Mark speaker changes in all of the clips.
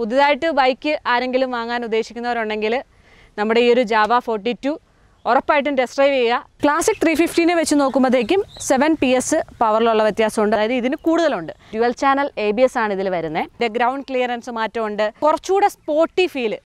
Speaker 1: പുതുതായിട്ട് ബൈക്ക് ആരെങ്കിലും വാങ്ങാൻ ഉദ്ദേശിക്കുന്നവരുണ്ടെങ്കിൽ നമ്മുടെ ഈ ഒരു ജാവ ഫോർട്ടി ടു ഉറപ്പായിട്ടും ടെസ്റ്റ് ഡ്രൈവ് ചെയ്യുക ക്ലാസിക് ത്രീ ഫിഫ്റ്റീനെ വെച്ച് നോക്കുമ്പോഴത്തേക്കും സെവൻ പി എസ് പവറിലുള്ള വ്യത്യാസമുണ്ട് അതായത് ഇതിന് കൂടുതലുണ്ട് dual channel A B S ആണ് ഇതിൽ വരുന്നത് ഗ്രൗണ്ട് ക്ലിയറൻസ് മാറ്റമുണ്ട് കുറച്ചുകൂടെ സ്പോർട്ടി ഫീല്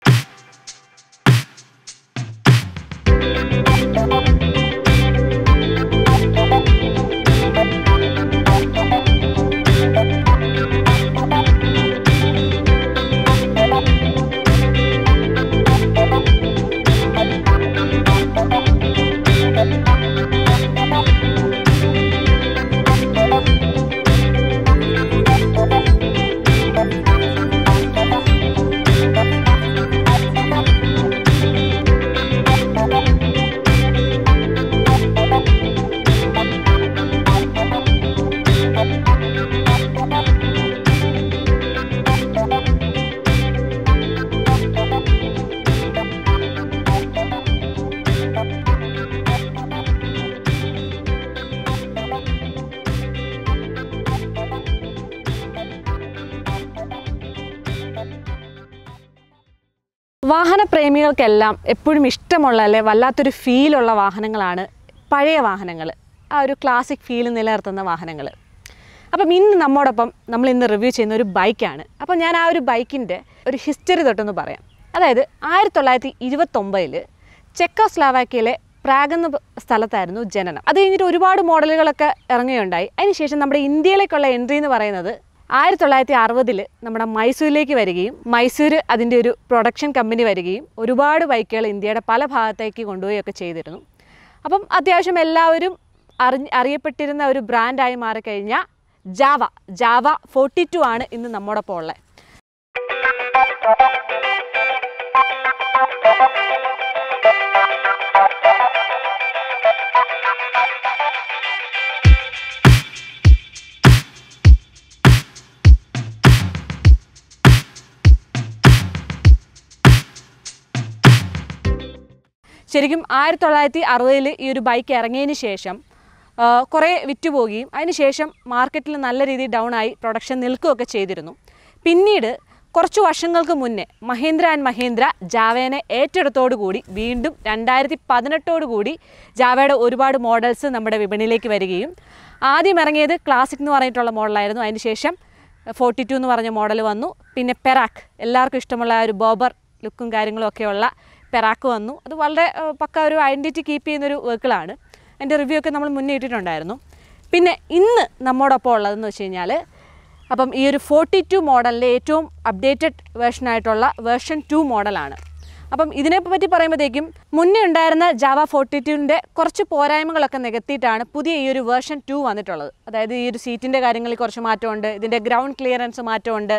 Speaker 1: കുഞ്ഞുങ്ങൾക്കെല്ലാം എപ്പോഴും ഇഷ്ടമുള്ള അല്ലെ വല്ലാത്തൊരു ഫീലുള്ള വാഹനങ്ങളാണ് പഴയ വാഹനങ്ങൾ ആ ഒരു ക്ലാസിക് ഫീൽ നിലനിർത്തുന്ന വാഹനങ്ങൾ അപ്പം ഇന്ന് നമ്മോടൊപ്പം നമ്മൾ ഇന്ന് റിവ്യൂ ചെയ്യുന്ന ഒരു ബൈക്കാണ് അപ്പോൾ ഞാൻ ആ ഒരു ബൈക്കിൻ്റെ ഒരു ഹിസ്റ്ററി തൊട്ടൊന്ന് പറയാം അതായത് ആയിരത്തി തൊള്ളായിരത്തി ഇരുപത്തൊമ്പതിൽ ചെക്കോസ്ലാവാക്യയിലെ പ്രാഗ് എന്ന സ്ഥലത്തായിരുന്നു ജനനം അത് കഴിഞ്ഞിട്ട് ഒരുപാട് മോഡലുകളൊക്കെ ഇറങ്ങുകയുണ്ടായി അതിനുശേഷം നമ്മുടെ ഇന്ത്യയിലേക്കുള്ള എൻട്രി എന്ന് പറയുന്നത് ആയിരത്തി തൊള്ളായിരത്തി അറുപതിൽ നമ്മുടെ മൈസൂരിലേക്ക് വരികയും മൈസൂർ അതിൻ്റെ ഒരു പ്രൊഡക്ഷൻ കമ്പനി വരികയും ഒരുപാട് ബൈക്കുകൾ ഇന്ത്യയുടെ പല ഭാഗത്തേക്ക് കൊണ്ടുപോവുകയൊക്കെ ചെയ്തിരുന്നു അപ്പം അത്യാവശ്യം എല്ലാവരും അറി അറിയപ്പെട്ടിരുന്ന ഒരു ബ്രാൻഡായി മാറിക്കഴിഞ്ഞാൽ ജാവ ജാവ ഫോർട്ടി ടു ആണ് ഇന്ന് നമ്മോടൊപ്പം ഉള്ളത് ശരിക്കും ആയിരത്തി തൊള്ളായിരത്തി അറുപതിൽ ഈ ഒരു ബൈക്ക് ഇറങ്ങിയതിന് ശേഷം കുറേ വിറ്റുപോകുകയും അതിനുശേഷം മാർക്കറ്റിൽ നല്ല രീതിയിൽ ഡൗൺ ആയി പ്രൊഡക്ഷൻ നിൽക്കുകയൊക്കെ ചെയ്തിരുന്നു പിന്നീട് കുറച്ച് വർഷങ്ങൾക്ക് മുന്നേ മഹേന്ദ്ര ആൻഡ് മഹേന്ദ്ര ജാവേനെ ഏറ്റെടുത്തോടുകൂടി വീണ്ടും രണ്ടായിരത്തി പതിനെട്ടോടുകൂടി ജാവയുടെ ഒരുപാട് മോഡൽസ് നമ്മുടെ വിപണിയിലേക്ക് വരികയും ആദ്യം ഇറങ്ങിയത് ക്ലാസിക് എന്ന് പറഞ്ഞിട്ടുള്ള മോഡലായിരുന്നു അതിനുശേഷം ഫോർട്ടി ടു എന്ന് പറഞ്ഞ മോഡൽ വന്നു പിന്നെ പെറാക്ക് എല്ലാവർക്കും ഇഷ്ടമുള്ള ഒരു ബോബർ ലുക്കും കാര്യങ്ങളും ഒക്കെയുള്ള പെറാക്ക് വന്നു അത് വളരെ പക്ക ഒരു ഐഡൻറ്റിറ്റി കീപ്പ് ചെയ്യുന്നൊരു വെഹിക്കിളാണ് അതിൻ്റെ റിവ്യൂ ഒക്കെ നമ്മൾ മുന്നേ ഇട്ടിട്ടുണ്ടായിരുന്നു പിന്നെ ഇന്ന് നമ്മോടൊപ്പം ഉള്ളതെന്ന് വെച്ച് കഴിഞ്ഞാൽ അപ്പം ഈ ഒരു ഫോർട്ടി ടു മോഡലിൻ്റെ ഏറ്റവും അപ്ഡേറ്റഡ് വേർഷനായിട്ടുള്ള വേർഷൻ ടു മോഡലാണ് അപ്പം ഇതിനെ പറ്റി പറയുമ്പോഴത്തേക്കും മുന്നേ ഉണ്ടായിരുന്ന ജാവ ഫോർട്ടി ടുവിൻ്റെ കുറച്ച് പോരായ്മകളൊക്കെ നികത്തിയിട്ടാണ് പുതിയ ഈ ഒരു വേർഷൻ ടു വന്നിട്ടുള്ളത് അതായത് ഈ ഒരു സീറ്റിൻ്റെ കാര്യങ്ങളിൽ കുറച്ച് മാറ്റമുണ്ട് ഇതിൻ്റെ ഗ്രൗണ്ട് ക്ലിയറൻസ് മാറ്റമുണ്ട്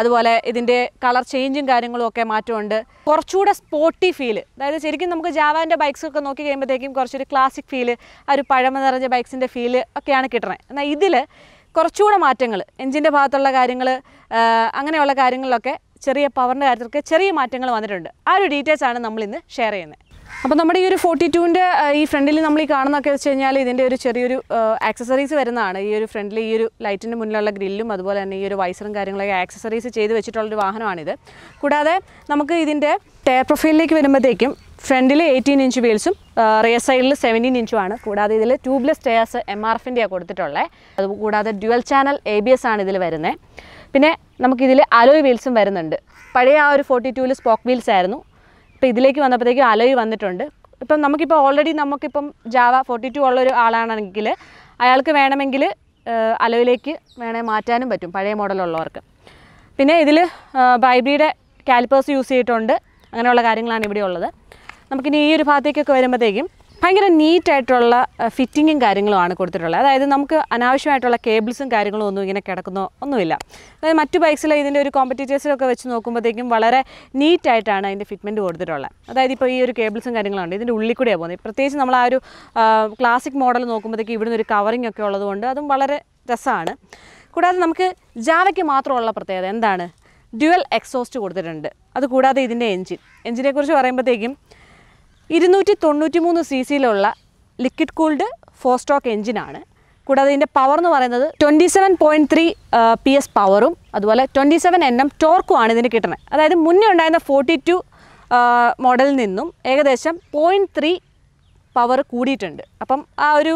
Speaker 1: അതുപോലെ ഇതിൻ്റെ കളർ ചേഞ്ചും കാര്യങ്ങളും ഒക്കെ മാറ്റമുണ്ട് കുറച്ചുകൂടെ സ്പോർട്ടി ഫീല് അതായത് ശരിക്കും നമുക്ക് ജാവാൻ്റെ ബൈക്സൊക്കെ നോക്കി കഴിയുമ്പോഴത്തേക്കും കുറച്ചൊരു ക്ലാസിക് ഫീല് ആ ഒരു പഴമ നിറഞ്ഞ ബൈക്സിൻ്റെ ഫീല് ഒക്കെയാണ് കിട്ടണത് എന്നാൽ ഇതിൽ കുറച്ചുകൂടെ മാറ്റങ്ങൾ എഞ്ചിൻ്റെ ഭാഗത്തുള്ള കാര്യങ്ങൾ അങ്ങനെയുള്ള കാര്യങ്ങളിലൊക്കെ ചെറിയ പവറിൻ്റെ കാര്യത്തിലൊക്കെ ചെറിയ മാറ്റങ്ങൾ വന്നിട്ടുണ്ട് ആ ഒരു ഡീറ്റെയിൽസ് ആണ് നമ്മൾ ഇന്ന് ഷെയർ ചെയ്യുന്നത് അപ്പോൾ നമ്മുടെ ഈ ഒരു ഫോർട്ടി ടുവിൻ്റെ ഈ ഫ്രണ്ടിൽ നമ്മൾ ഈ കാണുന്നൊക്കെ വെച്ച് കഴിഞ്ഞാൽ ഇതിൻ്റെ ഒരു ചെറിയൊരു ആക്സസറീസ് വരുന്നതാണ് ഈ ഒരു ഫ്രണ്ടിൽ ഈ ഒരു ലൈറ്റിൻ്റെ മുന്നിലുള്ള ഗ്രില്ലും അതുപോലെ തന്നെ ഈ ഒരു വൈസറും കാര്യങ്ങളൊക്കെ ആക്സസറീസ് ചെയ്ത് വെച്ചിട്ടുള്ളൊരു വാഹനമാണിത് കൂടാതെ നമുക്ക് ഇതിൻ്റെ ടയർ പ്രൊഫൈലിലേക്ക് വരുമ്പോഴത്തേക്കും ഫ്രണ്ടിൽ എയ്റ്റീൻ ഇഞ്ച് വീൽസും റിയർ സൈഡിൽ സെവൻറ്റീൻ ആണ് കൂടാതെ ഇതിൽ ട്യൂബ്ലെസ് ടയേഴ്സ് എം ആർ എഫിൻ്റെയാണ് കൊടുത്തിട്ടുള്ളത് അതുകൂടാതെ dual channel A B S ആണ് ഇതിൽ വരുന്നത് പിന്നെ നമുക്കിതിൽ അലോയ് വീൽസും വരുന്നുണ്ട് പഴയ ആ ഒരു ഫോർട്ടി ടുവിൽ സ്പോക്ക് വീൽസ് ആയിരുന്നു അപ്പോൾ ഇതിലേക്ക് വന്നപ്പോഴത്തേക്കും അലോയ് വന്നിട്ടുണ്ട് ഇപ്പം നമുക്കിപ്പോൾ ഓൾറെഡി നമുക്കിപ്പം ജാവ ഫോർട്ടി ടു ഉള്ളൊരു ആളാണെങ്കിൽ അയാൾക്ക് വേണമെങ്കിൽ അലോയിലേക്ക് വേണമെങ്കിൽ മാറ്റാനും പറ്റും പഴയ മോഡലുള്ളവർക്ക് പിന്നെ ഇതിൽ ബൈബിയുടെ കാലിപ്പേഴ്സ് യൂസ് ചെയ്തിട്ടുണ്ട് അങ്ങനെയുള്ള കാര്യങ്ങളാണ് ഇവിടെ ഉള്ളത് നമുക്കിനി ഈ ഒരു ഭാഗത്തേക്കൊക്കെ വരുമ്പോഴത്തേക്കും ഭയങ്കര നീറ്റായിട്ടുള്ള ഫിറ്റിങ്ങും കാര്യങ്ങളുമാണ് കൊടുത്തിട്ടുള്ളത് അതായത് നമുക്ക് അനാവശ്യമായിട്ടുള്ള കേബിൾസും കാര്യങ്ങളും ഒന്നും ഇങ്ങനെ കിടക്കുന്നോ ഒന്നുമില്ല അതായത് മറ്റു ബൈക്സിൽ ഇതിൻ്റെ ഒരു കോമ്പറ്റീറ്റേഴ്സിലൊക്കെ വെച്ച് നോക്കുമ്പോഴത്തേക്കും വളരെ നീറ്റായിട്ടാണ് അതിൻ്റെ ഫിറ്റ്മെൻറ്റ് കൊടുത്തിട്ടുള്ളത് അതായത് ഇപ്പോൾ ഈ ഒരു കേബിൾസും കാര്യങ്ങളുണ്ട് ഇതിൻ്റെ ഉള്ളിൽ കൂടെയാണ് പോകുന്നത് പ്രത്യേകിച്ച് നമ്മൾ ആ ഒരു ക്ലാസിക് മോഡൽ നോക്കുമ്പോഴത്തേക്കും ഇവിടുന്ന് ഒരു കവറിംഗ് ഒക്കെ ഉള്ളതുകൊണ്ട് അതും വളരെ രസമാണ് കൂടാതെ നമുക്ക് ജാവയ്ക്ക് മാത്രമുള്ള പ്രത്യേകത എന്താണ് ഡ്യുവൽ എക്സോസ്റ്റ് കൊടുത്തിട്ടുണ്ട് അതുകൂടാതെ ഇതിൻ്റെ എൻജിൻ എഞ്ചിനെക്കുറിച്ച് പറയുമ്പോഴത്തേക്കും ഇരുന്നൂറ്റി തൊണ്ണൂറ്റി മൂന്ന് സി സിയിലുള്ള ലിക്വിഡ് കൂൾഡ് ഫോർ സ്റ്റോക്ക് എഞ്ചിനാണ് കൂടാതെ ഇതിൻ്റെ പവർ എന്ന് പറയുന്നത് twenty seven point three P S പവറും അതുപോലെ ട്വൻറ്റി സെവൻ എൻ എം ടോർക്കുമാണ് ഇതിന് കിട്ടുന്നത് അതായത് മുന്നേ ഉണ്ടായിരുന്ന ഫോർട്ടി ടു മോഡലിൽ നിന്നും ഏകദേശം പോയിൻറ്റ് ത്രീ പവർ കൂടിയിട്ടുണ്ട് അപ്പം ആ ഒരു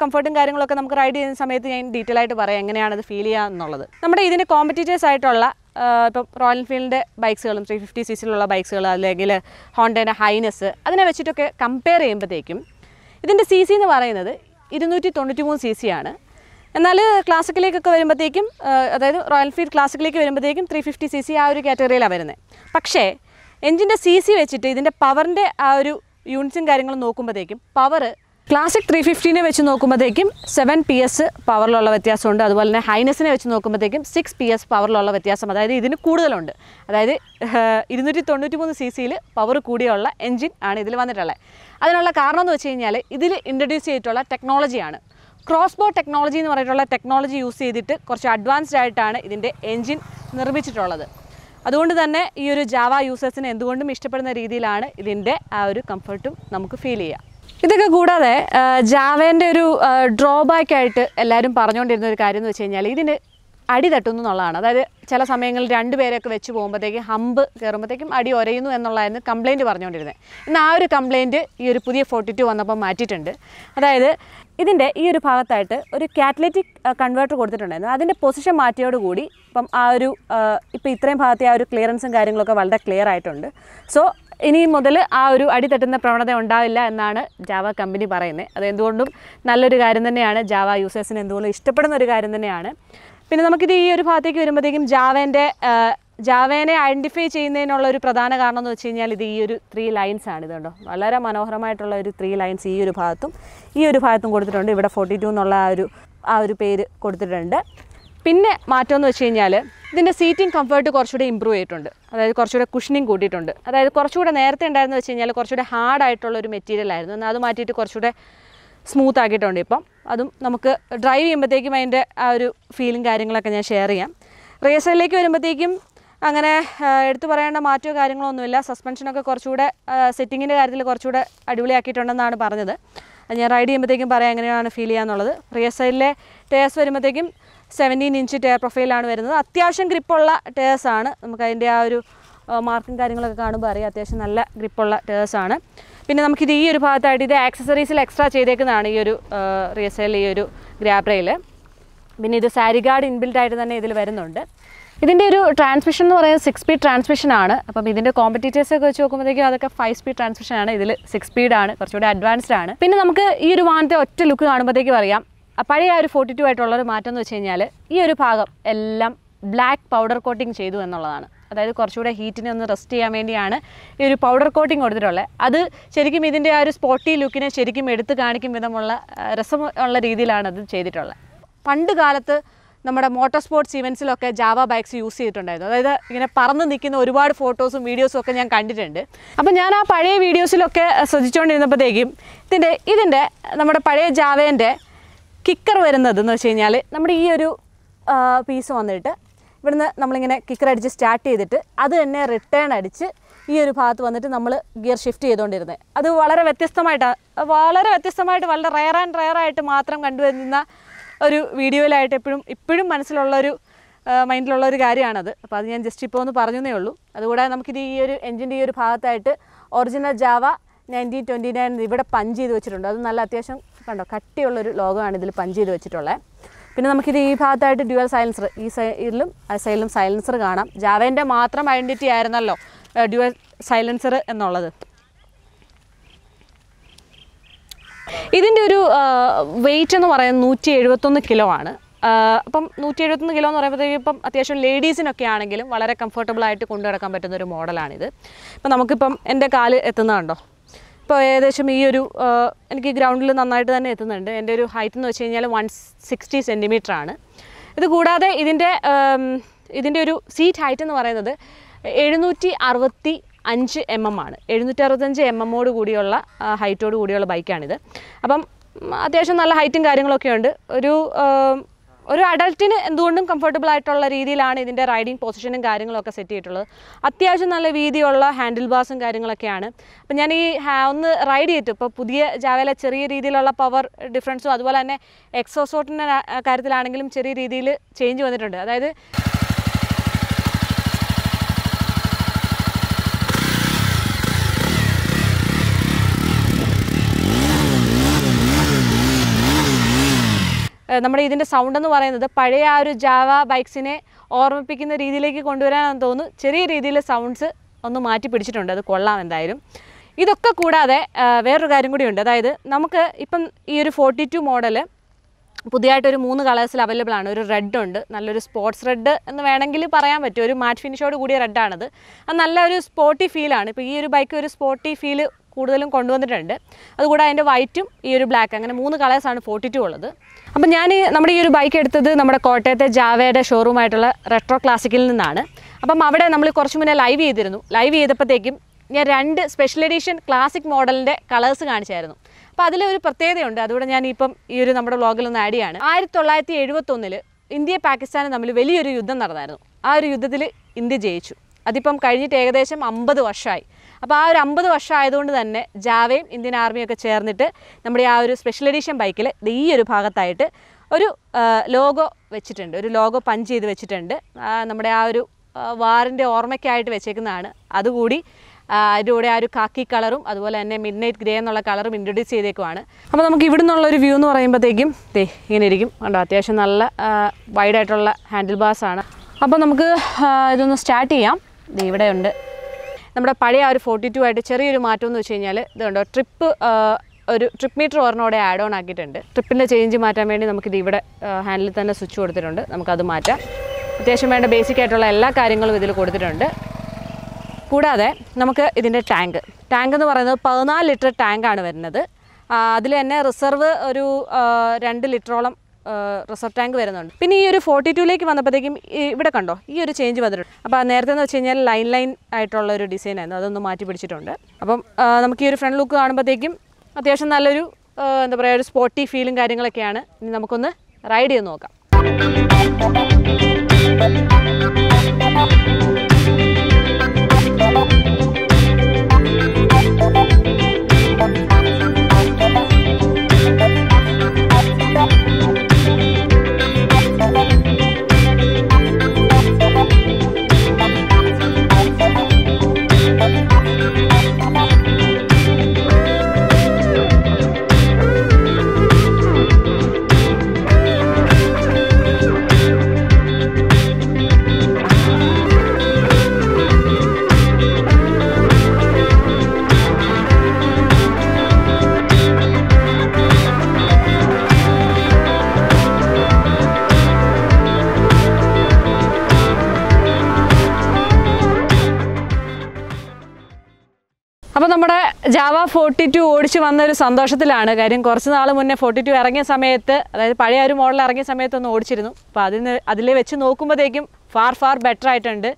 Speaker 1: കംഫർട്ടും കാര്യങ്ങളൊക്കെ നമുക്ക് റൈഡ് ചെയ്യുന്ന സമയത്ത് ഞാൻ ഡീറ്റെയിൽ ആയിട്ട് പറയാം എങ്ങനെയാണ് അത് ഫീൽ ചെയ്യുക എന്നുള്ളത് നമ്മുടെ ഇതിൻ്റെ കോമ്പറ്റീറ്റേഴ്സ് ആയിട്ടുള്ള ഇപ്പം റോയൽ എൻഫീൽഡിൻ്റെ ബൈക്സുകളും ത്രീ ഫിഫ്റ്റി സി സിയിലുള്ള ബൈക്സുകൾ അല്ലെങ്കിൽ ഹോണ്ടേൻ്റെ ഹൈനസ് അതിനെ വെച്ചിട്ടൊക്കെ കമ്പയർ ചെയ്യുമ്പോഴത്തേക്കും ഇതിൻ്റെ സി സി എന്ന് പറയുന്നത് ഇരുന്നൂറ്റി തൊണ്ണൂറ്റി മൂന്ന് സി സി ആണ് എന്നാൽ ക്ലാസിക്കലേക്കൊക്കെ വരുമ്പോഴത്തേക്കും അതായത് റോയൽ ഫീൽഡ് ക്ലാസിക്കലേക്ക് വരുമ്പോഴത്തേക്കും ത്രീ ഫിഫ്റ്റി സി സി ആ ഒരു കാറ്റഗറിയിലാണ് വരുന്നത് പക്ഷേ എൻജിൻ്റെ സി സി വെച്ചിട്ട് ഇതിൻ്റെ പവറിൻ്റെ ആ ഒരു യൂണിറ്റ്സും കാര്യങ്ങളും നോക്കുമ്പോഴത്തേക്കും പവർ ക്ലാസിക് ത്രീ ഫിഫ്റ്റീനെ വെച്ച് നോക്കുമ്പോഴത്തേക്കും സെവൻ പി എസ് പവറിലുള്ള വ്യത്യാസമുണ്ട് അതുപോലെ തന്നെ ഹൈനസിനെ വെച്ച് നോക്കുമ്പോഴത്തേക്കും സിക്സ് പി എസ് പവറിലുള്ള വ്യത്യാസം അതായത് ഇതിന് കൂടുതലുണ്ട് അതായത് ഇരുന്നൂറ്റി തൊണ്ണൂറ്റി മൂന്ന് സി സിയിൽ പവർ കൂടിയുള്ള എൻജിൻ ആണ് ഇതിൽ വന്നിട്ടുള്ളത് അതിനുള്ള കാരണം എന്ന് വെച്ച് കഴിഞ്ഞാൽ ഇതിൽ ഇൻട്രൊഡ്യൂസ് ചെയ്തിട്ടുള്ള ടെക്നോളജിയാണ് ക്രോസ് ബോ ടെക്നോളജി എന്ന് പറഞ്ഞിട്ടുള്ള ടെക്നോളജി യൂസ് ചെയ്തിട്ട് കുറച്ച് അഡ്വാൻസ്ഡ് ആയിട്ടാണ് ഇതിൻ്റെ എൻജിൻ നിർമ്മിച്ചിട്ടുള്ളത് അതുകൊണ്ട് തന്നെ ഈ ഒരു ജാവ യൂസേഴ്സിന് എന്തുകൊണ്ടും ഇഷ്ടപ്പെടുന്ന രീതിയിലാണ് ഇതിൻ്റെ ആ ഒരു കംഫർട്ടും നമുക്ക് ഫീൽ ചെയ്യുക ഇതൊക്കെ കൂടാതെ ജാവേൻ്റെ ഒരു ഡ്രോബാക്ക് ആയിട്ട് എല്ലാവരും പറഞ്ഞുകൊണ്ടിരുന്ന ഒരു കാര്യം എന്ന് വെച്ച് കഴിഞ്ഞാൽ ഇതിന് അടി തട്ടുന്നു എന്നുള്ളതാണ് അതായത് ചില സമയങ്ങളിൽ രണ്ടുപേരൊക്കെ വെച്ച് പോകുമ്പോഴത്തേക്കും ഹമ്പ് കയറുമ്പോഴത്തേക്കും അടി ഒരയുന്നു എന്നുള്ളതായിരുന്നു കംപ്ലയിൻറ്റ് പറഞ്ഞുകൊണ്ടിരുന്നത് ഇന്ന് ആ ഒരു കംപ്ലയിൻറ്റ് ഈ ഒരു പുതിയ ഫോർട്ടി ടു വന്നപ്പോൾ മാറ്റിയിട്ടുണ്ട് അതായത് ഇതിൻ്റെ ഈ ഒരു ഭാഗത്തായിട്ട് ഒരു കാറ്റലറ്റിക് കൺവേർട്ടർ കൊടുത്തിട്ടുണ്ടായിരുന്നു അതിൻ്റെ പൊസിഷൻ മാറ്റിയോടുകൂടി ഇപ്പം ആ ഒരു ഇപ്പം ഇത്രയും ഭാഗത്തെ ആ ഒരു ക്ലിയറൻസും കാര്യങ്ങളൊക്കെ വളരെ ക്ലിയർ ആയിട്ടുണ്ട് സോ ഇനി മുതൽ ആ ഒരു അടിത്തട്ടുന്ന പ്രവണത ഉണ്ടാവില്ല എന്നാണ് ജാവ കമ്പനി പറയുന്നത് അതെന്തുകൊണ്ടും എന്തുകൊണ്ടും നല്ലൊരു കാര്യം തന്നെയാണ് ജാവ യൂസേഴ്സിന് എന്തുകൊണ്ടും ഇഷ്ടപ്പെടുന്ന ഒരു കാര്യം തന്നെയാണ് പിന്നെ നമുക്കിത് ഈ ഒരു ഭാഗത്തേക്ക് വരുമ്പോഴത്തേക്കും ജാവേൻ്റെ ജാവേനെ ഐഡൻറ്റിഫൈ ചെയ്യുന്നതിനുള്ള ഒരു പ്രധാന കാരണം എന്ന് വെച്ച് കഴിഞ്ഞാൽ ഇത് ഈ ഒരു ത്രീ ലൈൻസ് ആണ് ഇതുണ്ടോ വളരെ മനോഹരമായിട്ടുള്ള ഒരു ത്രീ ലൈൻസ് ഈ ഒരു ഭാഗത്തും ഈ ഒരു ഭാഗത്തും കൊടുത്തിട്ടുണ്ട് ഇവിടെ ഫോർട്ടി ടു എന്നുള്ള ആ ഒരു ആ ഒരു പേര് കൊടുത്തിട്ടുണ്ട് പിന്നെ മാറ്റം എന്ന് വെച്ച് കഴിഞ്ഞാൽ ഇതിൻ്റെ സീറ്റിംഗ് കംഫർട്ട് കുറച്ചുകൂടെ ഇമ്പ്രൂവ് ചെയ്തിട്ടുണ്ട് അതായത് കുറച്ചുകൂടെ കുഷ്ണിങ് കൂട്ടിയിട്ടുണ്ട് അതായത് കുറച്ചുകൂടെ നേരത്തെ ഉണ്ടായിരുന്നു വെച്ച് കഴിഞ്ഞാൽ കുറച്ചുകൂടെ ഹാർഡ് ആയിട്ടുള്ള ഒരു മെറ്റീരിയൽ ആയിരുന്നു എന്നാൽ അത് മാറ്റിയിട്ട് കുറച്ചുകൂടെ സ്മൂത്ത് ആക്കിയിട്ടുണ്ട് ഇപ്പം അതും നമുക്ക് ഡ്രൈവ് ചെയ്യുമ്പോഴത്തേക്കും അതിൻ്റെ ആ ഒരു ഫീലും കാര്യങ്ങളൊക്കെ ഞാൻ ഷെയർ ചെയ്യാം റേസറിലേക്ക് വരുമ്പോഴത്തേക്കും അങ്ങനെ എടുത്തു പറയേണ്ട മാറ്റോ കാര്യങ്ങളോ ഒന്നുമില്ല സസ്പെൻഷനൊക്കെ കുറച്ചുകൂടെ സെറ്റിങ്ങിൻ്റെ കാര്യത്തിൽ കുറച്ചുകൂടെ അടിപൊളിയാക്കിയിട്ടുണ്ടെന്നാണ് പറഞ്ഞത് ഞാൻ റൈഡ് ചെയ്യുമ്പോഴത്തേക്കും പറയാം എങ്ങനെയാണ് ഫീൽ ചെയ്യാന്നുള്ളത് റിയർ സൈഡിലെ ടേസ് വരുമ്പോഴത്തേക്കും സെവൻറ്റീൻ ഇഞ്ച് ടയർ പ്രൊഫൈലാണ് വരുന്നത് അത്യാവശ്യം ഗ്രിപ്പുള്ള ടയേഴ്സാണ് നമുക്കതിൻ്റെ ആ ഒരു മാർക്കും കാര്യങ്ങളൊക്കെ കാണുമ്പോൾ അറിയാം അത്യാവശ്യം നല്ല ഗ്രിപ്പുള്ള ടയേഴ്സാണ് പിന്നെ നമുക്കിത് ഈ ഒരു ഭാഗത്തായിട്ട് ഇത് ആക്സസറീസിൽ എക്സ്ട്രാ ചെയ്തേക്കുന്നതാണ് ഈ ഒരു റീസെയിൽ ഈ ഒരു ഗ്രാബ്രയിൽ പിന്നെ ഇത് സാരി ഗാർഡ് ഇൻബിൽഡായിട്ട് ആയിട്ട് തന്നെ ഇതിൽ വരുന്നുണ്ട് ഇതിൻ്റെ ഒരു ട്രാൻസ്മിഷൻ എന്ന് പറയുന്നത് സിക്സ് സ്പീഡ് ട്രാൻസ്മിഷൻ ആണ് അപ്പം ഇതിൻ്റെ കോമ്പറ്റീറ്റേഴ്സ് ഒക്കെ വെച്ച് നോക്കുമ്പോഴത്തേക്കും അതൊക്കെ ഫൈവ് സ്പീഡ് ട്രാൻസ്മിഷൻ ആണ് ഇതിൽ സിക്സ് സ്പീഡ് ആണ് കുറച്ചുകൂടി അഡ്വാൻസ്ഡ് ആണ് പിന്നെ നമുക്ക് ഈ ഒരു വാഹനത്തെ ഒറ്റ ലുക്ക് കാണുമ്പോഴത്തേക്കും അറിയാം പഴയ ആ ഒരു ഫോർട്ടി ടു ആയിട്ടുള്ളൊരു മാറ്റം എന്ന് വെച്ച് കഴിഞ്ഞാൽ ഈ ഒരു ഭാഗം എല്ലാം ബ്ലാക്ക് പൗഡർ കോട്ടിങ് ചെയ്തു എന്നുള്ളതാണ് അതായത് കുറച്ചുകൂടെ ഹീറ്റിനെ ഒന്ന് റെസ്റ്റ് ചെയ്യാൻ വേണ്ടിയാണ് ഈ ഒരു പൗഡർ കോട്ടിംഗ് കൊടുത്തിട്ടുള്ളത് അത് ശരിക്കും ഇതിൻ്റെ ആ ഒരു സ്പോട്ടി ലുക്കിനെ ശരിക്കും എടുത്തു കാണിക്കും വിധമുള്ള രസം ഉള്ള രീതിയിലാണ് അത് ചെയ്തിട്ടുള്ളത് പണ്ട് കാലത്ത് നമ്മുടെ മോട്ടോർ സ്പോർട്സ് ഇവൻസിലൊക്കെ ജാവ ബൈക്സ് യൂസ് ചെയ്തിട്ടുണ്ടായിരുന്നു അതായത് ഇങ്ങനെ പറന്ന് നിൽക്കുന്ന ഒരുപാട് ഫോട്ടോസും വീഡിയോസും ഒക്കെ ഞാൻ കണ്ടിട്ടുണ്ട് അപ്പോൾ ഞാൻ ആ പഴയ വീഡിയോസിലൊക്കെ ശ്രദ്ധിച്ചുകൊണ്ടിരുന്നപ്പോഴത്തേക്കും ഇതിൻ്റെ ഇതിൻ്റെ നമ്മുടെ പഴയ ജാവേൻ്റെ കിക്കർ വരുന്നത് എന്ന് വെച്ച് കഴിഞ്ഞാൽ നമ്മുടെ ഈ ഒരു പീസ് വന്നിട്ട് ഇവിടുന്ന് നമ്മളിങ്ങനെ കിക്കർ അടിച്ച് സ്റ്റാർട്ട് ചെയ്തിട്ട് അത് തന്നെ റിട്ടേൺ അടിച്ച് ഈ ഒരു ഭാഗത്ത് വന്നിട്ട് നമ്മൾ ഗിയർ ഷിഫ്റ്റ് ചെയ്തുകൊണ്ടിരുന്നത് അത് വളരെ വ്യത്യസ്തമായിട്ടാണ് വളരെ വ്യത്യസ്തമായിട്ട് വളരെ റയർ ആൻഡ് റയർ ആയിട്ട് മാത്രം കണ്ടുവരുന്ന ഒരു വീഡിയോയിലായിട്ട് എപ്പോഴും ഇപ്പോഴും മനസ്സിലുള്ളൊരു മൈൻഡിലുള്ള ഒരു കാര്യമാണത് അപ്പോൾ അത് ഞാൻ ജസ്റ്റ് ഇപ്പോൾ ഒന്ന് പറഞ്ഞതേ ഉള്ളൂ അതുകൂടാതെ നമുക്കിത് ഈ ഒരു എൻജിൻ്റെ ഈ ഒരു ഭാഗത്തായിട്ട് original Jawa nineteen twenty nine ഇവിടെ പഞ്ച് ചെയ്ത് വെച്ചിട്ടുണ്ട് അത് നല്ല അത്യാവശ്യം കണ്ടോ കട്ടിയുള്ളൊരു ലോഗമാണ് ഇതിൽ പഞ്ച് ചെയ്ത് വെച്ചിട്ടുള്ളത് പിന്നെ നമുക്കിത് ഈ ഭാഗത്തായിട്ട് ഡ്യുവൽ സൈലൻസർ ഈ സൈഡിലും ആ സൈഡിലും സൈലൻസർ കാണാം ജാവേൻ്റെ മാത്രം ഐഡൻറ്റിറ്റി ആയിരുന്നല്ലോ ഡ്യുവൽ സൈലൻസർ എന്നുള്ളത് ഇതിൻ്റെ ഒരു വെയിറ്റ് എന്ന് പറയുന്നത് നൂറ്റി എഴുപത്തൊന്ന് കിലോ ആണ് അപ്പം നൂറ്റി എഴുപത്തൊന്ന് കിലോ എന്ന് പറയുമ്പോഴത്തേക്ക് ഇപ്പം അത്യാവശ്യം ലേഡീസിനൊക്കെ ആണെങ്കിലും വളരെ കംഫർട്ടബിൾ ആയിട്ട് കൊണ്ടു നടക്കാൻ പറ്റുന്ന ഒരു മോഡലാണിത് ഇപ്പം നമുക്കിപ്പം എൻ്റെ കാല് എത്തുന്നതുണ്ടോ ഇപ്പോൾ ഏകദേശം ഈ ഒരു എനിക്ക് ഗ്രൗണ്ടിൽ നന്നായിട്ട് തന്നെ എത്തുന്നുണ്ട് എൻ്റെ ഒരു ഹൈറ്റ് എന്ന് വെച്ച് കഴിഞ്ഞാൽ വൺ സിക്സ്റ്റി സെൻറ്റിമീറ്റർ ആണ് ഇത് കൂടാതെ ഇതിൻ്റെ ഇതിൻ്റെ ഒരു സീറ്റ് ഹൈറ്റ് എന്ന് പറയുന്നത് എഴുന്നൂറ്റി അറുപത്തി അഞ്ച് എം എം ആണ് എഴുന്നൂറ്റി അറുപത്തഞ്ച് എം എമ്മോട് കൂടിയുള്ള ഹൈറ്റോട് കൂടിയുള്ള ബൈക്കാണിത് അപ്പം അത്യാവശ്യം നല്ല ഹൈറ്റും കാര്യങ്ങളൊക്കെ ഉണ്ട് ഒരു ഒരു അഡൽട്ടിന് എന്തുകൊണ്ടും കംഫർട്ടബിൾ ആയിട്ടുള്ള രീതിയിലാണ് ഇതിൻ്റെ റൈഡിങ് പൊസിഷനും കാര്യങ്ങളൊക്കെ സെറ്റ് ചെയ്തിട്ടുള്ളത് അത്യാവശ്യം നല്ല വീതിയുള്ള ഹാൻഡിൽ ബാസും കാര്യങ്ങളൊക്കെയാണ് അപ്പം ഞാൻ ഈ ഒന്ന് റൈഡ് ചെയ്തിട്ട് ഇപ്പോൾ പുതിയ ജാവയിലെ ചെറിയ രീതിയിലുള്ള പവർ ഡിഫറൻസും അതുപോലെ തന്നെ എക്സോസോട്ടിൻ്റെ കാര്യത്തിലാണെങ്കിലും ചെറിയ രീതിയിൽ ചേഞ്ച് വന്നിട്ടുണ്ട് അതായത് നമ്മുടെ ഇതിൻ്റെ സൗണ്ട് എന്ന് പറയുന്നത് പഴയ ആ ഒരു ജാവ ബൈക്സിനെ ഓർമ്മിപ്പിക്കുന്ന രീതിയിലേക്ക് കൊണ്ടുവരാനാണെന്ന് തോന്നുന്നു ചെറിയ രീതിയിൽ സൗണ്ട്സ് ഒന്ന് മാറ്റി പിടിച്ചിട്ടുണ്ട് അത് കൊള്ളാം എന്തായാലും ഇതൊക്കെ കൂടാതെ വേറൊരു കാര്യം കൂടിയുണ്ട് അതായത് നമുക്ക് ഇപ്പം ഈ ഒരു ഫോർട്ടി ടു മോഡല് പുതിയതായിട്ടൊരു മൂന്ന് കളേഴ്സിൽ അവൈലബിൾ ആണ് ഒരു റെഡ് ഉണ്ട് നല്ലൊരു സ്പോർട്സ് റെഡ് എന്ന് വേണമെങ്കിൽ പറയാൻ പറ്റും ഒരു മാറ്റ് ഫിനിഷോട് കൂടിയ റെഡാണത് അത് നല്ലൊരു സ്പോർട്ടി ഫീലാണ് ഇപ്പോൾ ഈ ഒരു ബൈക്ക് ഒരു സ്പോർട്ടി ഫീൽ കൂടുതലും കൊണ്ടുവന്നിട്ടുണ്ട് അതുകൂടാതെ അതിൻ്റെ വൈറ്റും ഈ ഒരു ബ്ലാക്ക് അങ്ങനെ മൂന്ന് കളേഴ്സാണ് ഫോർട്ടി ടു ഉള്ളത് അപ്പം ഞാൻ നമ്മുടെ ഈ ഒരു ബൈക്ക് എടുത്തത് നമ്മുടെ കോട്ടയത്തെ ജാവയുടെ ഷോറൂമായിട്ടുള്ള റെട്രോ ക്ലാസിക്കിൽ നിന്നാണ് അപ്പം അവിടെ നമ്മൾ കുറച്ച് മുന്നേ ലൈവ് ചെയ്തിരുന്നു ലൈവ് ചെയ്തപ്പോഴത്തേക്കും ഞാൻ രണ്ട് സ്പെഷ്യൽ എഡീഷൻ ക്ലാസിക് മോഡലിൻ്റെ കളേഴ്സ് കാണിച്ചായിരുന്നു അപ്പോൾ അതിലൊരു പ്രത്യേകതയുണ്ട് അതുകൂടെ ഞാൻ ഇപ്പം ഈ ഒരു നമ്മുടെ വ്ളോഗിൽ ഒന്ന് ആഡ് ചെയ്യാണ് ആയിരത്തി തൊള്ളായിരത്തി എഴുപത്തൊന്നിൽ ഇന്ത്യ പാകിസ്ഥാനും തമ്മിൽ വലിയൊരു യുദ്ധം നടന്നായിരുന്നു ആ ഒരു യുദ്ധത്തിൽ ഇന്ത്യ ജയിച്ചു അതിപ്പം കഴിഞ്ഞിട്ട് ഏകദേശം അമ്പത് വർഷമായി അപ്പോൾ ആ ഒരു അമ്പത് വർഷം ആയതുകൊണ്ട് തന്നെ ജാവയും ഇന്ത്യൻ ആർമിയൊക്കെ ചേർന്നിട്ട് നമ്മുടെ ആ ഒരു സ്പെഷ്യൽ എഡീഷൻ ബൈക്കിൽ ഈ ഒരു ഭാഗത്തായിട്ട് ഒരു ലോഗോ വെച്ചിട്ടുണ്ട് ഒരു ലോഗോ പഞ്ച് ചെയ്ത് വെച്ചിട്ടുണ്ട് നമ്മുടെ ആ ഒരു വാറിൻ്റെ ഓർമ്മയ്ക്കായിട്ട് വെച്ചേക്കുന്നതാണ് അതുകൂടി അതിലൂടെ ആ ഒരു കാക്കി കളറും അതുപോലെ തന്നെ മിഡ് നൈറ്റ് ഗ്രേ എന്നുള്ള കളറും ഇൻട്രൊഡ്യൂസ് ചെയ്തേക്കുവാണ് അപ്പോൾ നമുക്ക് ഇവിടെ നിന്നുള്ളൊരു വ്യൂ എന്ന് പറയുമ്പോഴത്തേക്കും ദേ ഇങ്ങനെ ഇരിക്കും കണ്ടോ അത്യാവശ്യം നല്ല വൈഡായിട്ടുള്ള ഹാൻഡിൽ ബാസ് ആണ് അപ്പോൾ നമുക്ക് ഇതൊന്ന് സ്റ്റാർട്ട് ചെയ്യാം ഇവിടെ ഉണ്ട് നമ്മുടെ പഴയ ആ ഒരു ഫോർട്ടി ടു ആയിട്ട് ചെറിയൊരു മാറ്റം എന്ന് വെച്ച് കഴിഞ്ഞാൽ ഇതുണ്ടോ ട്രിപ്പ് ഒരു ട്രിപ്പ് മീറ്റർ ഒരെണ്ണോടെ ആഡ് ഓൺ ആക്കിയിട്ടുണ്ട് ട്രിപ്പിൻ്റെ ചേഞ്ച് മാറ്റാൻ വേണ്ടി നമുക്കിത് ഇവിടെ ഹാൻഡിൽ തന്നെ സ്വിച്ച് കൊടുത്തിട്ടുണ്ട് നമുക്കത് മാറ്റാം അത്യാവശ്യം വേണ്ട ബേസിക് ആയിട്ടുള്ള എല്ലാ കാര്യങ്ങളും ഇതിൽ കൊടുത്തിട്ടുണ്ട് കൂടാതെ നമുക്ക് ഇതിൻ്റെ ടാങ്ക് ടാങ്ക് എന്ന് പറയുന്നത് പതിനാല് ലിറ്റർ ടാങ്കാണ് വരുന്നത് അതിൽ തന്നെ റിസർവ് ഒരു രണ്ട് ലിറ്ററോളം റിസർവ് ടാങ്ക് വരുന്നുണ്ട് പിന്നെ ഈ ഒരു ഫോർട്ടി ടൂലേക്ക് വന്നപ്പോഴത്തേക്കും ഇവിടെ കണ്ടോ ഈ ഒരു ചേഞ്ച് വന്നിട്ടുണ്ട് അപ്പോൾ നേരത്തെ എന്ന് വെച്ച് കഴിഞ്ഞാൽ ലൈൻ ലൈൻ ആയിട്ടുള്ള ഒരു ഡിസൈൻ ആയിരുന്നു അതൊന്ന് മാറ്റി പിടിച്ചിട്ടുണ്ട് അപ്പം നമുക്ക് ഈ ഒരു ഫ്രണ്ട് ലുക്ക് കാണുമ്പോഴത്തേക്കും അത്യാവശ്യം നല്ലൊരു എന്താ പറയുക ഒരു സ്പോട്ടി ഫീലും കാര്യങ്ങളൊക്കെയാണ് ഇനി നമുക്കൊന്ന് റൈഡ് ചെയ്ത് നോക്കാം ജാവ ഫോർട്ടി ടു ഓടിച്ചു വന്ന ഒരു സന്തോഷത്തിലാണ് കാര്യം കുറച്ച് നാൾ മുന്നേ ഫോർട്ടി ടു ഇറങ്ങിയ സമയത്ത് അതായത് പഴയ ഒരു മോഡൽ ഇറങ്ങിയ സമയത്ത് ഒന്ന് ഓടിച്ചിരുന്നു അപ്പോൾ അതിന് അതിൽ വെച്ച് നോക്കുമ്പോഴത്തേക്കും ഫാർ ഫാർ ബെറ്റർ ആയിട്ടുണ്ട്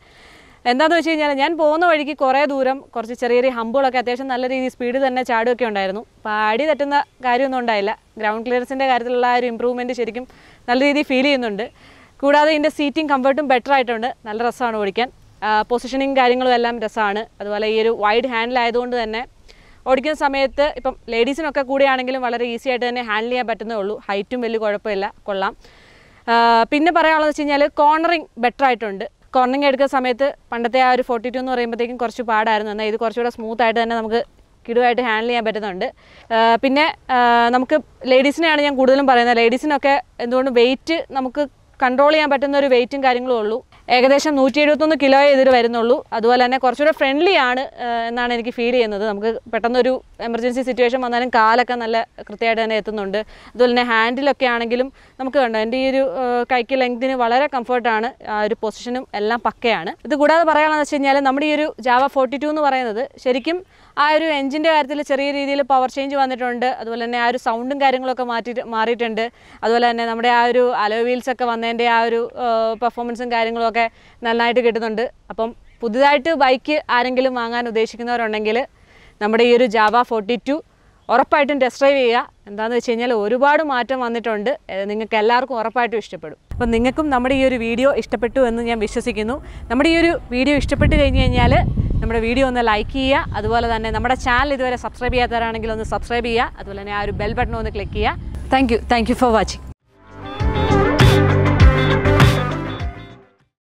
Speaker 1: എന്താണെന്ന് വെച്ച് കഴിഞ്ഞാൽ ഞാൻ പോകുന്ന വഴിക്ക് കുറേ ദൂരം കുറച്ച് ചെറിയ ചെറിയ ഹമ്പുകളൊക്കെ അത്യാവശ്യം നല്ല രീതിയിൽ സ്പീഡ് തന്നെ ചാടുകയൊക്കെ ഉണ്ടായിരുന്നു അപ്പോൾ അടി തട്ടുന്ന കാര്യമൊന്നും ഉണ്ടായില്ല ഗ്രൗണ്ട് ക്ലിയറൻസിൻ്റെ കാര്യത്തിലുള്ള ഒരു ഇമ്പ്രൂവ്മെൻറ്റ് ശരിക്കും നല്ല രീതിയിൽ ഫീൽ ചെയ്യുന്നുണ്ട് കൂടാതെ ഇതിൻ്റെ സീറ്റിംഗ് കംഫർട്ടും ബെറ്റർ ആയിട്ടുണ്ട് നല്ല രസമാണ് ഓടിക്കാൻ പൊസിഷനിങ് കാര്യങ്ങളും എല്ലാം രസമാണ് അതുപോലെ ഈ ഒരു വൈഡ് ഹാൻഡിലായതുകൊണ്ട് തന്നെ ഓടിക്കുന്ന സമയത്ത് ഇപ്പം ലേഡീസിനൊക്കെ കൂടെയാണെങ്കിലും വളരെ ഈസി ആയിട്ട് തന്നെ ഹാൻഡിൽ ചെയ്യാൻ പറ്റുന്നേ ഉള്ളൂ ഹൈറ്റും വലിയ കുഴപ്പമില്ല കൊള്ളാം പിന്നെ പറയാനുള്ളത് വെച്ച് കഴിഞ്ഞാൽ കോർണറിങ് ബെറ്റർ ആയിട്ടുണ്ട് കോർണറിങ് എടുക്കുന്ന സമയത്ത് പണ്ടത്തെ ആ ഒരു ഫോർട്ടി ടു എന്ന് പറയുമ്പോഴത്തേക്കും കുറച്ച് പാടായിരുന്നു എന്നാൽ ഇത് കുറച്ചുകൂടെ സ്മൂത്ത് ആയിട്ട് തന്നെ നമുക്ക് കിടുവായിട്ട് ഹാൻഡിൽ ചെയ്യാൻ പറ്റുന്നുണ്ട് പിന്നെ നമുക്ക് ലേഡീസിനെയാണ് ഞാൻ കൂടുതലും പറയുന്നത് ലേഡീസിനൊക്കെ എന്തുകൊണ്ട് വെയിറ്റ് നമുക്ക് കൺട്രോൾ ചെയ്യാൻ പറ്റുന്ന ഒരു വെയിറ്റും കാര്യങ്ങളും ഉള്ളൂ ഏകദേശം നൂറ്റി എഴുപത്തൊന്ന് കിലോ ഇതിൽ വരുന്നുള്ളൂ അതുപോലെ തന്നെ കുറച്ചുകൂടെ ഫ്രണ്ട്ലി ആണ് എന്നാണ് എനിക്ക് ഫീൽ ചെയ്യുന്നത് നമുക്ക് പെട്ടെന്നൊരു എമർജൻസി സിറ്റുവേഷൻ വന്നാലും കാലൊക്കെ നല്ല കൃത്യമായിട്ട് തന്നെ എത്തുന്നുണ്ട് അതുപോലെ തന്നെ ഹാൻഡിലൊക്കെ ആണെങ്കിലും നമുക്ക് കണ്ടോ എൻ്റെ ഈ ഒരു കൈക്ക് ലെങ്തിന് വളരെ കംഫർട്ടാണ് ആ ഒരു പൊസിഷനും എല്ലാം പക്കയാണ് ഇത് കൂടാതെ പറയാമെന്ന് വെച്ച് കഴിഞ്ഞാൽ നമ്മുടെ ഈ ഒരു ജാവ ഫോർട്ടി ടു എന്ന് പറയുന്നത് ശരിക്കും ആ ഒരു എഞ്ചിൻ്റെ കാര്യത്തിൽ ചെറിയ രീതിയിൽ പവർ ചേഞ്ച് വന്നിട്ടുണ്ട് അതുപോലെ തന്നെ ആ ഒരു സൗണ്ടും കാര്യങ്ങളൊക്കെ മാറ്റി മാറിയിട്ടുണ്ട് അതുപോലെ തന്നെ നമ്മുടെ ആ ഒരു അലോ വീൽസൊക്കെ വന്നതിൻ്റെ ആ ഒരു പെർഫോമൻസും കാര്യങ്ങളൊക്കെ ഒക്കെ നന്നായിട്ട് കിട്ടുന്നുണ്ട് അപ്പം പുതുതായിട്ട് ബൈക്ക് ആരെങ്കിലും വാങ്ങാൻ ഉദ്ദേശിക്കുന്നവരുണ്ടെങ്കിൽ നമ്മുടെ ഈ ഒരു ജാവ ഫോർട്ടി ടു ഉറപ്പായിട്ടും ടെസ്റ്റ് ഡ്രൈവ് ചെയ്യുക എന്താണെന്ന് വെച്ച് കഴിഞ്ഞാൽ ഒരുപാട് മാറ്റം വന്നിട്ടുണ്ട് നിങ്ങൾക്ക് എല്ലാവർക്കും ഉറപ്പായിട്ടും ഇഷ്ടപ്പെടും അപ്പം നിങ്ങൾക്കും നമ്മുടെ ഈ ഒരു വീഡിയോ ഇഷ്ടപ്പെട്ടു എന്ന് ഞാൻ വിശ്വസിക്കുന്നു നമ്മുടെ ഈ ഒരു വീഡിയോ ഇഷ്ടപ്പെട്ട് കഴിഞ്ഞ് കഴിഞ്ഞാൽ നമ്മുടെ വീഡിയോ ഒന്ന് ലൈക്ക് ചെയ്യുക അതുപോലെ തന്നെ നമ്മുടെ ചാനൽ ഇതുവരെ സബ്സ്ക്രൈബ് ചെയ്യാത്തവരാണെങ്കിൽ ഒന്ന് സബ്സ്ക്രൈബ് ചെയ്യുക അതുപോലെ തന്നെ ആ ഒരു ബെൽ ബട്ടൺ ഒന്ന് ക്ലിക്ക് ചെയ്യുക thank you thank you for watching